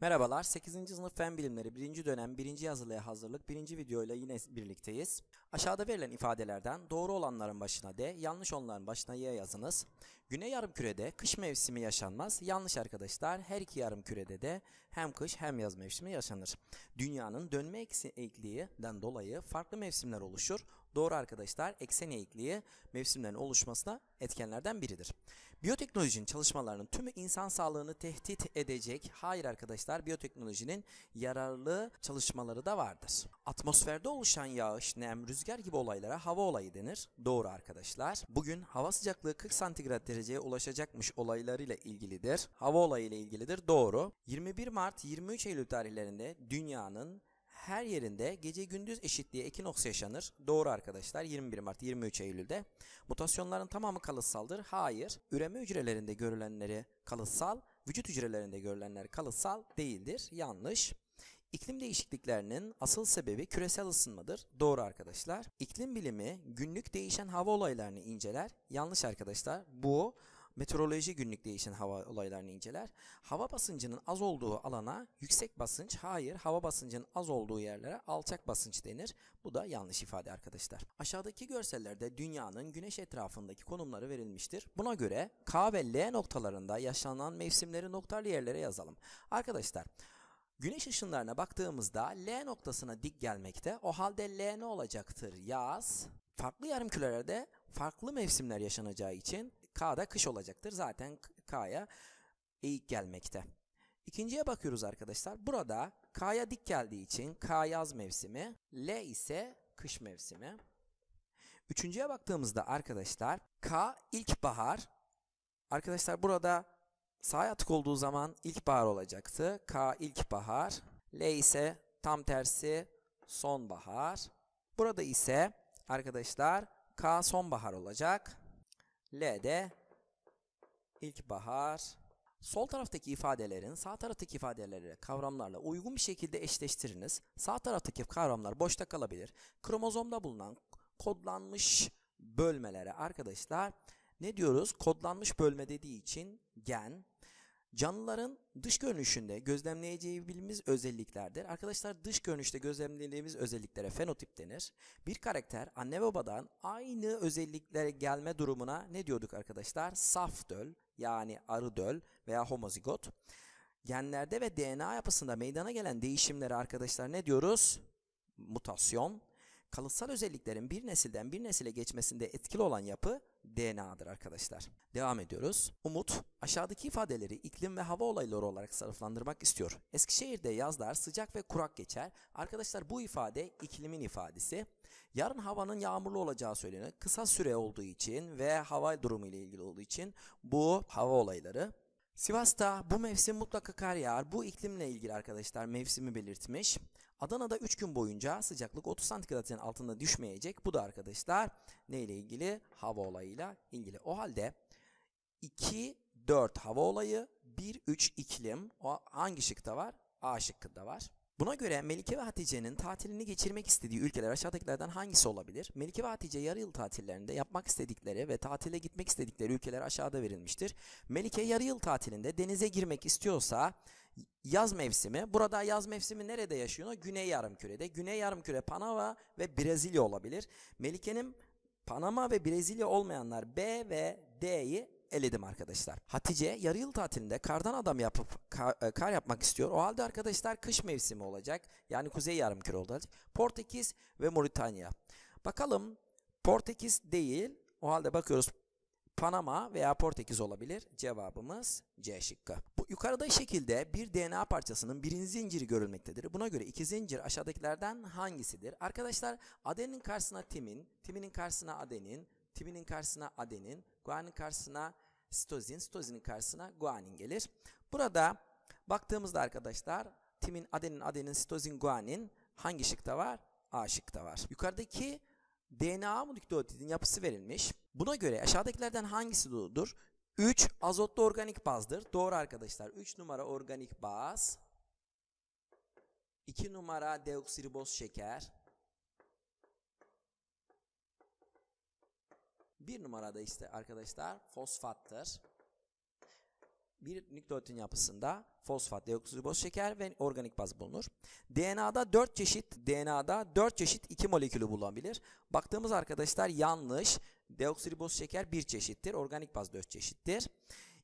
Merhabalar, 8. sınıf fen bilimleri 1. dönem 1. yazılıya hazırlık 1. videoyla yine birlikteyiz. Aşağıda verilen ifadelerden doğru olanların başına D, yanlış olanların başına Y yazınız. Güney yarım kürede kış mevsimi yaşanmaz. Yanlış arkadaşlar, her iki yarım kürede de hem kış hem yaz mevsimi yaşanır. Dünyanın dönme eksikliğinden dolayı farklı mevsimler oluşur. Doğru arkadaşlar eksen eğikliği mevsimlerin oluşmasına etkenlerden biridir. Biyoteknolojinin çalışmalarının tümü insan sağlığını tehdit edecek. Hayır arkadaşlar biyoteknolojinin yararlı çalışmaları da vardır. Atmosferde oluşan yağış, nem, rüzgar gibi olaylara hava olayı denir. Doğru arkadaşlar. Bugün hava sıcaklığı 40 santigrat dereceye ulaşacakmış olaylarıyla ilgilidir. Hava olayı ile ilgilidir. Doğru. 21 Mart 23 Eylül tarihlerinde dünyanın her yerinde gece gündüz eşitliği ekinoks yaşanır. Doğru arkadaşlar 21 Mart 23 Eylül'de. Mutasyonların tamamı kalıtsaldır. Hayır. Üreme hücrelerinde görülenleri kalıtsal, vücut hücrelerinde görülenler kalıtsal değildir. Yanlış. İklim değişikliklerinin asıl sebebi küresel ısınmadır. Doğru arkadaşlar. İklim bilimi günlük değişen hava olaylarını inceler. Yanlış arkadaşlar. Bu meteoroloji günlük değişen hava olaylarını inceler. Hava basıncının az olduğu alana yüksek basınç, hayır hava basıncının az olduğu yerlere alçak basınç denir. Bu da yanlış ifade arkadaşlar. Aşağıdaki görsellerde dünyanın güneş etrafındaki konumları verilmiştir. Buna göre K ve L noktalarında yaşanan mevsimleri noktalı yerlere yazalım. Arkadaşlar Güneş ışınlarına baktığımızda L noktasına dik gelmekte. O halde L ne olacaktır? Yaz. Farklı yarımkürelerde farklı mevsimler yaşanacağı için K'da kış olacaktır. Zaten K'ya eğik gelmekte. İkinciye bakıyoruz arkadaşlar. Burada K'ya dik geldiği için K yaz mevsimi, L ise kış mevsimi. Üçüncüye baktığımızda arkadaşlar K ilkbahar. Arkadaşlar burada sağ yatık olduğu zaman ilkbahar olacaktı. K ilkbahar. L ise tam tersi sonbahar. Burada ise arkadaşlar K sonbahar olacak. L'de ilkbahar. Sol taraftaki ifadelerin sağ taraftaki ifadelere kavramlarla uygun bir şekilde eşleştiriniz. Sağ taraftaki kavramlar boşta kalabilir. Kromozomda bulunan kodlanmış bölmelere arkadaşlar ne diyoruz? Kodlanmış bölme dediği için gen Canlıların dış görünüşünde gözlemleyeceğimiz özelliklerdir. Arkadaşlar dış görünüşte gözlemlediğimiz özelliklere fenotip denir. Bir karakter anne babadan aynı özelliklere gelme durumuna ne diyorduk arkadaşlar? Saf döl yani arı döl veya homozigot. Genlerde ve DNA yapısında meydana gelen değişimlere arkadaşlar ne diyoruz? Mutasyon. Kalıtsal özelliklerin bir nesilden bir nesile geçmesinde etkili olan yapı DNA'dır arkadaşlar. Devam ediyoruz. Umut aşağıdaki ifadeleri iklim ve hava olayları olarak sınıflandırmak istiyor. Eskişehir'de yazlar sıcak ve kurak geçer. Arkadaşlar bu ifade iklimin ifadesi. Yarın havanın yağmurlu olacağı söyleniyor. Kısa süre olduğu için ve hava durumu ile ilgili olduğu için bu hava olayları. Sivas'ta bu mevsim mutlaka kar yağar. Bu iklimle ilgili arkadaşlar mevsimi belirtmiş. Adana'da 3 gün boyunca sıcaklık 30 santigratın altında düşmeyecek. Bu da arkadaşlar neyle ilgili? Hava olayıyla ilgili. O halde 2-4 hava olayı, 1-3 iklim. O hangi şıkta var? A şıkkında var. Buna göre Melike ve Hatice'nin tatilini geçirmek istediği ülkeler aşağıdakilerden hangisi olabilir? Melike ve Hatice yarı yıl tatillerinde yapmak istedikleri ve tatile gitmek istedikleri ülkeler aşağıda verilmiştir. Melike yarı yıl tatilinde denize girmek istiyorsa yaz mevsimi. Burada yaz mevsimi nerede yaşıyor? Güney yarımkürede. Güney yarımküre Panama ve Brezilya olabilir. Melike'nin Panama ve Brezilya olmayanlar B ve D'yi eledim arkadaşlar. Hatice yarı yıl tatilinde kardan adam yapıp kar, e, kar yapmak istiyor. O halde arkadaşlar kış mevsimi olacak. Yani kuzey yarımküre olacak. Portekiz ve Moritanya. Bakalım Portekiz değil. O halde bakıyoruz Panama veya Portekiz olabilir. Cevabımız C şıkkı yukarıda şekilde bir DNA parçasının birinci zinciri görülmektedir. Buna göre iki zincir aşağıdakilerden hangisidir? Arkadaşlar adenin karşısına timin, timinin karşısına adenin, timinin karşısına adenin, guanin karşısına sitozin, sitozinin karşısına guanin gelir. Burada baktığımızda arkadaşlar timin, adenin, adenin, sitozin, guanin hangi şıkta var? A şıkta var. Yukarıdaki DNA molekülotidin yapısı verilmiş. Buna göre aşağıdakilerden hangisi doğrudur? 3 azotlu organik bazdır. Doğru arkadaşlar. 3 numara organik baz. 2 numara deoksiriboz şeker. 1 da işte arkadaşlar fosfattır bir nükleotin yapısında fosfat, deoksiriboz şeker ve organik baz bulunur. DNA'da 4 çeşit DNA'da 4 çeşit 2 molekülü bulunabilir. Baktığımız arkadaşlar yanlış. Deoksiriboz şeker 1 çeşittir. Organik baz 4 çeşittir.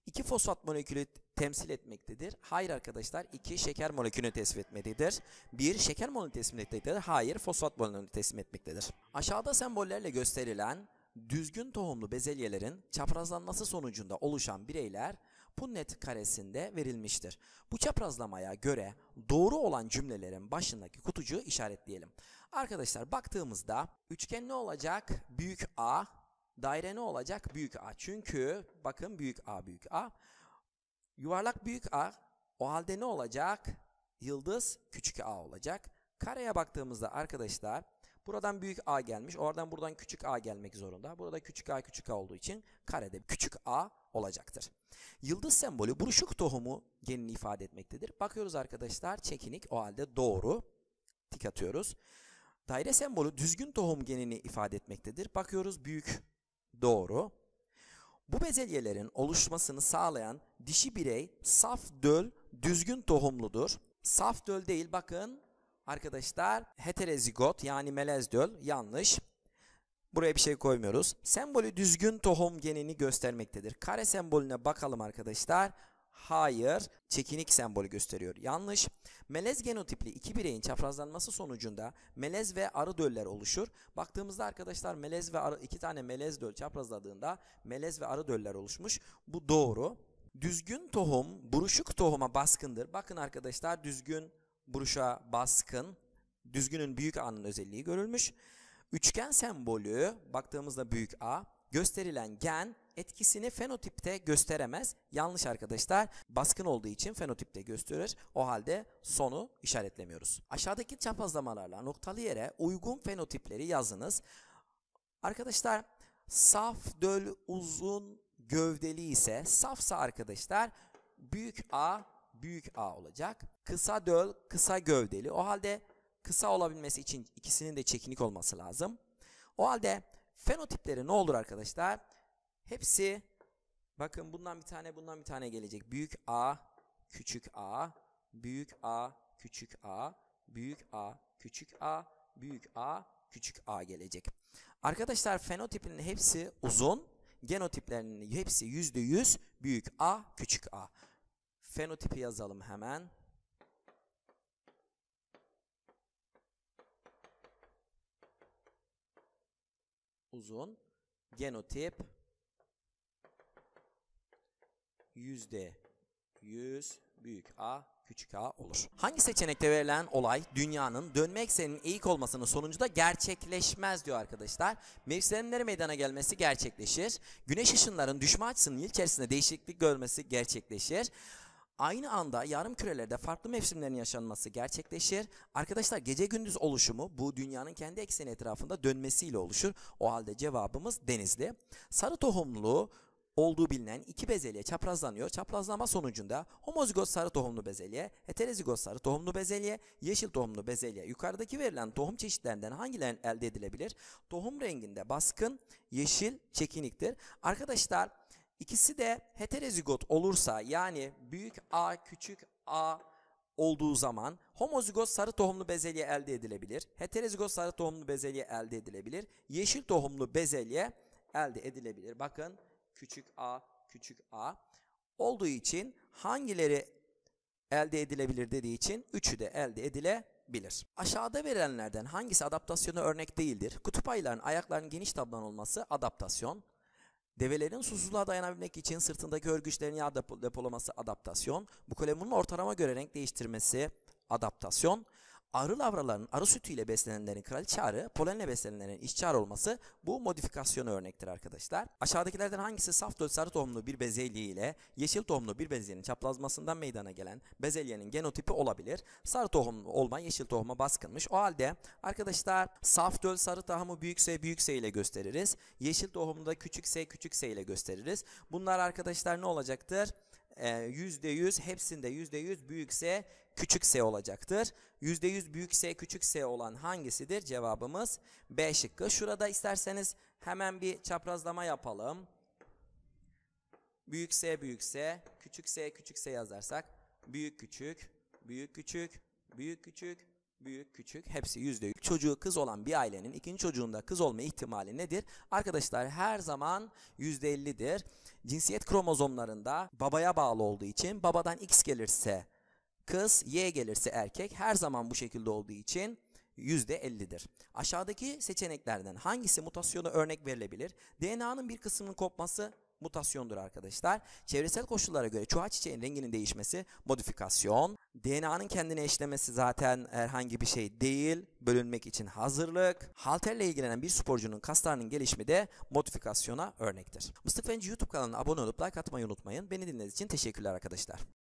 2 fosfat molekülü temsil etmektedir. Hayır arkadaşlar 2 şeker molekülünü teslim etmektedir. 1 şeker molekülünü teslim etmektedir. Hayır fosfat molekülünü teslim etmektedir. Aşağıda sembollerle gösterilen düzgün tohumlu bezelyelerin çaprazlanması sonucunda oluşan bireyler punnet karesinde verilmiştir. Bu çaprazlamaya göre doğru olan cümlelerin başındaki kutucuğu işaretleyelim. Arkadaşlar baktığımızda üçgen ne olacak? Büyük A, daire ne olacak? Büyük A. Çünkü bakın büyük A büyük A. Yuvarlak büyük A o halde ne olacak? Yıldız küçük A olacak. Kareye baktığımızda arkadaşlar Buradan büyük a gelmiş. Oradan buradan küçük a gelmek zorunda. Burada küçük a küçük a olduğu için karede küçük a olacaktır. Yıldız sembolü buruşuk tohumu genini ifade etmektedir. Bakıyoruz arkadaşlar çekinik o halde doğru. Tik atıyoruz. Daire sembolü düzgün tohum genini ifade etmektedir. Bakıyoruz büyük doğru. Bu bezelyelerin oluşmasını sağlayan dişi birey saf döl düzgün tohumludur. Saf döl değil bakın arkadaşlar heterozigot yani melez döl yanlış. Buraya bir şey koymuyoruz. Sembolü düzgün tohum genini göstermektedir. Kare sembolüne bakalım arkadaşlar. Hayır, çekinik sembolü gösteriyor. Yanlış. Melez genotipli iki bireyin çaprazlanması sonucunda melez ve arı döller oluşur. Baktığımızda arkadaşlar melez ve arı iki tane melez döl çaprazladığında melez ve arı döller oluşmuş. Bu doğru. Düzgün tohum buruşuk tohuma baskındır. Bakın arkadaşlar düzgün buruşa baskın, düzgünün büyük A'nın özelliği görülmüş. Üçgen sembolü baktığımızda büyük A gösterilen gen etkisini fenotipte gösteremez. Yanlış arkadaşlar. Baskın olduğu için fenotipte gösterir. O halde sonu işaretlemiyoruz. Aşağıdaki çaprazlamalarla noktalı yere uygun fenotipleri yazınız. Arkadaşlar saf döl uzun gövdeli ise safsa arkadaşlar büyük A büyük A olacak. Kısa döl, kısa gövdeli. O halde kısa olabilmesi için ikisinin de çekinik olması lazım. O halde fenotipleri ne olur arkadaşlar? Hepsi bakın bundan bir tane bundan bir tane gelecek. Büyük A, küçük A, büyük A, küçük A, büyük A, küçük A, büyük A, küçük A gelecek. Arkadaşlar fenotipinin hepsi uzun, genotiplerinin hepsi %100 büyük A, küçük A. Fenotipi yazalım hemen. Uzun. Genotip. Yüzde yüz büyük A küçük a olur. Hangi seçenekte verilen olay dünyanın dönme ekseninin eğik olmasının sonucunda gerçekleşmez diyor arkadaşlar. Mevsimlerin meydana gelmesi gerçekleşir. Güneş ışınlarının düşme açısının yıl içerisinde değişiklik görmesi gerçekleşir. Aynı anda yarım kürelerde farklı mevsimlerin yaşanması gerçekleşir. Arkadaşlar gece gündüz oluşumu bu dünyanın kendi ekseni etrafında dönmesiyle oluşur. O halde cevabımız denizli. Sarı tohumlu olduğu bilinen iki bezelye çaprazlanıyor. Çaprazlama sonucunda homozigot sarı tohumlu bezelye, heterozigot sarı tohumlu bezelye, yeşil tohumlu bezelye. Yukarıdaki verilen tohum çeşitlerinden hangileri elde edilebilir? Tohum renginde baskın yeşil çekiniktir. Arkadaşlar İkisi de heterozigot olursa yani büyük A küçük A olduğu zaman homozigot sarı tohumlu bezelye elde edilebilir. Heterozigot sarı tohumlu bezelye elde edilebilir. Yeşil tohumlu bezelye elde edilebilir. Bakın küçük A küçük A olduğu için hangileri elde edilebilir dediği için üçü de elde edilebilir. Aşağıda verilenlerden hangisi adaptasyona örnek değildir? Kutup ayılarının ayaklarının geniş taban olması adaptasyon. Develerin susuzluğa dayanabilmek için sırtındaki örgüçlerin yağ depolaması adaptasyon. Bu kolemunun ortalama göre renk değiştirmesi adaptasyon arı lavraların arı sütüyle beslenenlerin kraliçe arı, polenle beslenenlerin işçi arı olması bu modifikasyonu örnektir arkadaşlar. Aşağıdakilerden hangisi saf döl sarı tohumlu bir bezelye ile yeşil tohumlu bir bezelyenin çaplazmasından meydana gelen bezelyenin genotipi olabilir? Sarı tohum olma yeşil tohuma baskınmış. O halde arkadaşlar saf döl sarı tohumu büyükse büyükse ile gösteririz. Yeşil tohumda küçükse küçükse ile gösteririz. Bunlar arkadaşlar ne olacaktır? %100 e, hepsinde %100 büyükse küçük s olacaktır. %100 büyük s küçük s olan hangisidir? Cevabımız B şıkkı. Şurada isterseniz hemen bir çaprazlama yapalım. Büyük s büyük s, küçük s küçük yazarsak büyük küçük, büyük küçük, büyük küçük, büyük, küçük hepsi yüzde yüz. Çocuğu kız olan bir ailenin ikinci çocuğunda kız olma ihtimali nedir? Arkadaşlar her zaman yüzde ellidir. Cinsiyet kromozomlarında babaya bağlı olduğu için babadan X gelirse kız, Y gelirse erkek her zaman bu şekilde olduğu için %50'dir. Aşağıdaki seçeneklerden hangisi mutasyona örnek verilebilir? DNA'nın bir kısmının kopması mutasyondur arkadaşlar. Çevresel koşullara göre çuha çiçeğin renginin değişmesi modifikasyon. DNA'nın kendini eşlemesi zaten herhangi bir şey değil. Bölünmek için hazırlık. Halterle ilgilenen bir sporcunun kaslarının gelişimi de modifikasyona örnektir. Mustafa Fenci YouTube kanalına abone olup like atmayı unutmayın. Beni dinlediğiniz için teşekkürler arkadaşlar.